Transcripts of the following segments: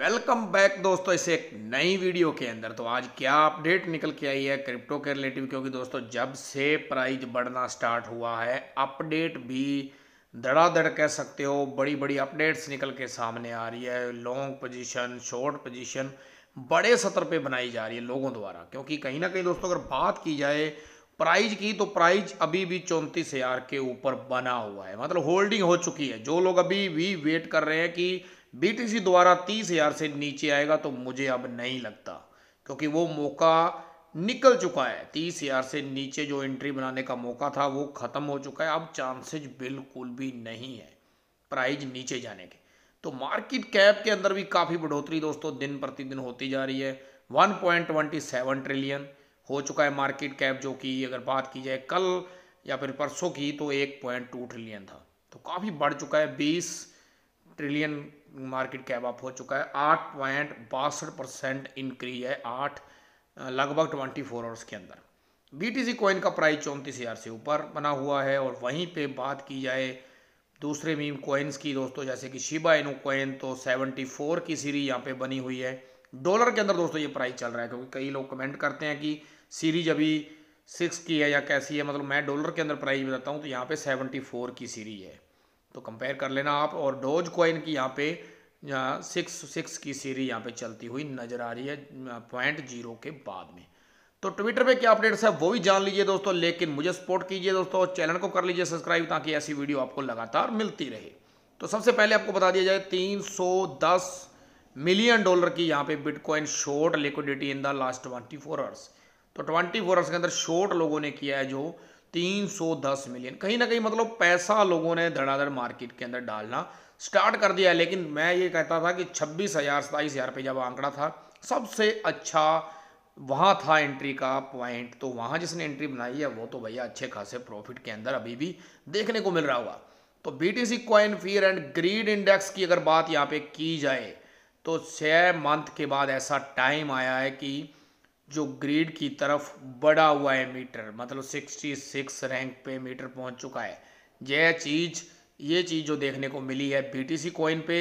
welcome back दोस्तों इसे एक नई वीडियो के अंदर तो आज क्या अपडेट निकल के आई है क्रिप्टो के रिलेटिव क्योंकि दोस्तों जब से प्राइस बढ़ना स्टार्ट हुआ है अपडेट भी धड़ाधड़ कह सकते हो बड़ी बड़ी अपडेट्स निकल के सामने आ रही है लॉन्ग पोजीशन शॉर्ट पोजीशन बड़े सतर पे बनाई जा रही है लोगों द्वारा क्योंकि कहीं ना कहीं दोस्तों अगर बात की जाए प्राइज की तो प्राइज अभी भी चौंतीस हज़ार के ऊपर बना हुआ है मतलब होल्डिंग हो चुकी है जो लोग अभी भी वेट कर रहे हैं कि बीटीसी द्वारा तीस हजार से नीचे आएगा तो मुझे अब नहीं लगता क्योंकि वो मौका निकल चुका है तीस हजार से नीचे जो एंट्री बनाने का मौका था वो ख़त्म हो चुका है अब चांसेज बिल्कुल भी नहीं है प्राइज नीचे जाने के तो मार्केट कैप के अंदर भी काफ़ी बढ़ोतरी दोस्तों दिन प्रतिदिन होती जा रही है 1.27 ट्रिलियन हो चुका है मार्केट कैप जो कि अगर बात की जाए कल या फिर परसों की तो 1.2 ट्रिलियन था तो काफ़ी बढ़ चुका है बीस ट्रिलियन मार्केट कैप आप हो चुका है आठ पॉइंट बासठ परसेंट इंक्रीज है आठ लगभग ट्वेंटी फोर आवर्स के अंदर बी टी सी कॉइन का प्राइस चौंतीस हज़ार से ऊपर बना हुआ है और वहीं पे बात की जाए दूसरे मीम कॉइन्स की दोस्तों जैसे कि शिबा इनो कॉइन तो सेवेंटी फ़ोर की सीरीज यहाँ पे बनी हुई है डॉलर के अंदर दोस्तों ये प्राइस चल रहा है क्योंकि कई लोग कमेंट करते हैं कि सीरीज अभी सिक्स की है या कैसी है मतलब मैं डॉलर के अंदर प्राइस बताता हूँ तो यहाँ पे सेवेंटी फोर की सीरीज है तो कंपेयर कर लेना आप और डोज कॉइन की यहाँ पे सिक्स सिक्स की सीरीज यहाँ पे चलती हुई नजर आ रही है पॉइंट जीरो के बाद में तो ट्विटर पे क्या अपडेट्स है वो भी जान लीजिए दोस्तों लेकिन मुझे सपोर्ट कीजिए दोस्तों चैनल को कर लीजिए सब्सक्राइब ताकि ऐसी वीडियो आपको लगातार मिलती रहे तो सबसे पहले आपको बता दिया जाए 310 मिलियन डॉलर की यहाँ पे bitcoin short liquidity in the last 24 four hours तो 24 फोर आवर्स के अंदर शॉर्ट लोगों ने किया है जो 310 मिलियन कहीं ना कहीं मतलब पैसा लोगों ने धड़ाधड़ मार्केट के अंदर डालना स्टार्ट कर दिया लेकिन मैं ये कहता था कि छब्बीस हज़ार सताईस हज़ार पे जब आंकड़ा था सबसे अच्छा वहाँ था एंट्री का पॉइंट तो वहाँ जिसने एंट्री बनाई है वो तो भैया अच्छे खासे प्रॉफिट के अंदर अभी भी देखने को मिल रहा होगा तो B T C coin fear and greed index की अगर बात यहाँ पे की जाए तो छः मंथ के बाद ऐसा टाइम आया है कि जो ग्रेड की तरफ बढ़ा हुआ है मीटर मतलब सिक्सटी सिक्स रैंक पे मीटर पहुंच चुका है यह चीज़ ये चीज़ जो देखने को मिली है बीटीसी कॉइन पे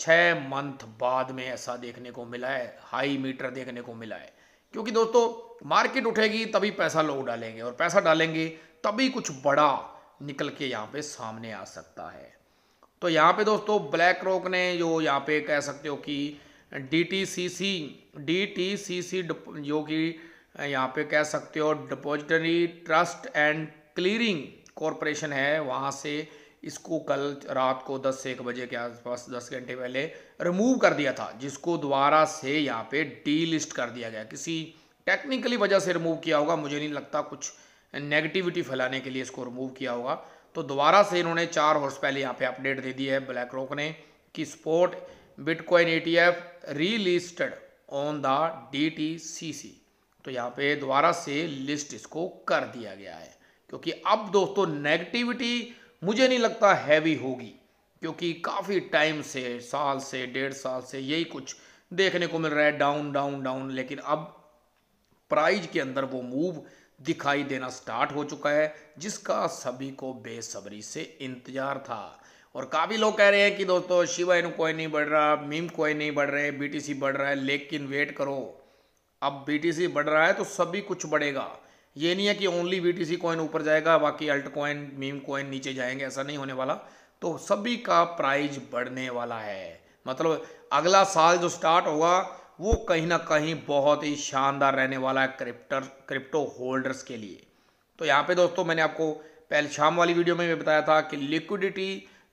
छः मंथ बाद में ऐसा देखने को मिला है हाई मीटर देखने को मिला है क्योंकि दोस्तों मार्केट उठेगी तभी पैसा लोग डालेंगे और पैसा डालेंगे तभी कुछ बड़ा निकल के यहाँ पे सामने आ सकता है तो यहाँ पे दोस्तों ब्लैक रॉक ने जो यहाँ पे कह सकते हो कि डीटीसीसी डीटीसीसी जो कि यहाँ पे कह सकते हो depository trust and clearing corporation है वहाँ से इसको कल रात को 10 से एक बजे के आसपास 10 घंटे पहले रिमूव कर दिया था जिसको दोबारा से यहाँ पे डीलिस्ट कर दिया गया किसी टेक्निकली वजह से रिमूव किया होगा मुझे नहीं लगता कुछ नेगेटिविटी फैलाने के लिए इसको रिमूव किया होगा तो दोबारा से इन्होंने चार हॉर्स पहले यहाँ पे अपडेट दे दी है ब्लैक रॉक ने कि spot bitcoin ETF relisted on the DTCC तो यहाँ पे दोबारा से लिस्ट इसको कर दिया गया है क्योंकि अब दोस्तों नेगेटिविटी मुझे नहीं लगता हैवी होगी क्योंकि काफ़ी टाइम से साल से डेढ़ साल से यही कुछ देखने को मिल रहा है डाउन डाउन डाउन लेकिन अब प्राइज के अंदर वो मूव दिखाई देना स्टार्ट हो चुका है जिसका सभी को बेसब्री से इंतजार था और काफ़ी लोग कह रहे हैं कि दोस्तों शिवा इन कोई नहीं बढ़ रहा मीम कोई नहीं बढ़ रहे बीटीसी बढ़ रहा है लेकिन वेट करो अब बीटीसी बढ़ रहा है तो सभी कुछ बढ़ेगा ये नहीं है कि ओनली सी कॉइन ऊपर जाएगा बाकी अल्ट कॉइन मीम कॉइन नीचे जाएंगे ऐसा नहीं होने वाला तो सभी का प्राइज बढ़ने वाला है मतलब अगला साल जो स्टार्ट होगा वो कहीं ना कहीं बहुत ही शानदार रहने वाला है क्रिप्टर क्रिप्टो होल्डर्स के लिए तो यहाँ पे दोस्तों मैंने आपको पहले शाम वाली वीडियो में भी बताया था कि लिक्विडिटी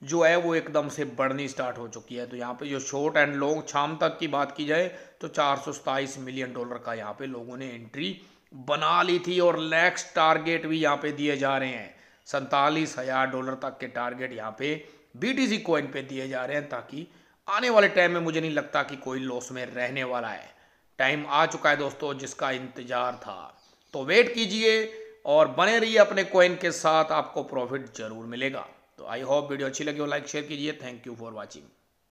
जो है वो एकदम से बढ़नी स्टार्ट हो चुकी है तो यहाँ पे जो शॉर्ट एंड लॉन्ग शाम तक की बात की जाए तो चार मिलियन डॉलर का यहाँ पे लोगों ने एंट्री बना ली थी और नेक्स्ट टारगेट भी यहाँ पे दिए जा रहे हैं सैंतालीस हज़ार डॉलर तक के टारगेट यहाँ पे बी टी सी कॉइन पे दिए जा रहे हैं ताकि आने वाले टाइम में मुझे नहीं लगता कि कोई लॉस में रहने वाला है टाइम आ चुका है दोस्तों जिसका इंतज़ार था तो वेट कीजिए और बने रहिए अपने कॉइन के साथ आपको प्रॉफिट ज़रूर मिलेगा तो आई होप वीडियो अच्छी लगी हो लाइक शेयर कीजिए थैंक यू फॉर वॉचिंग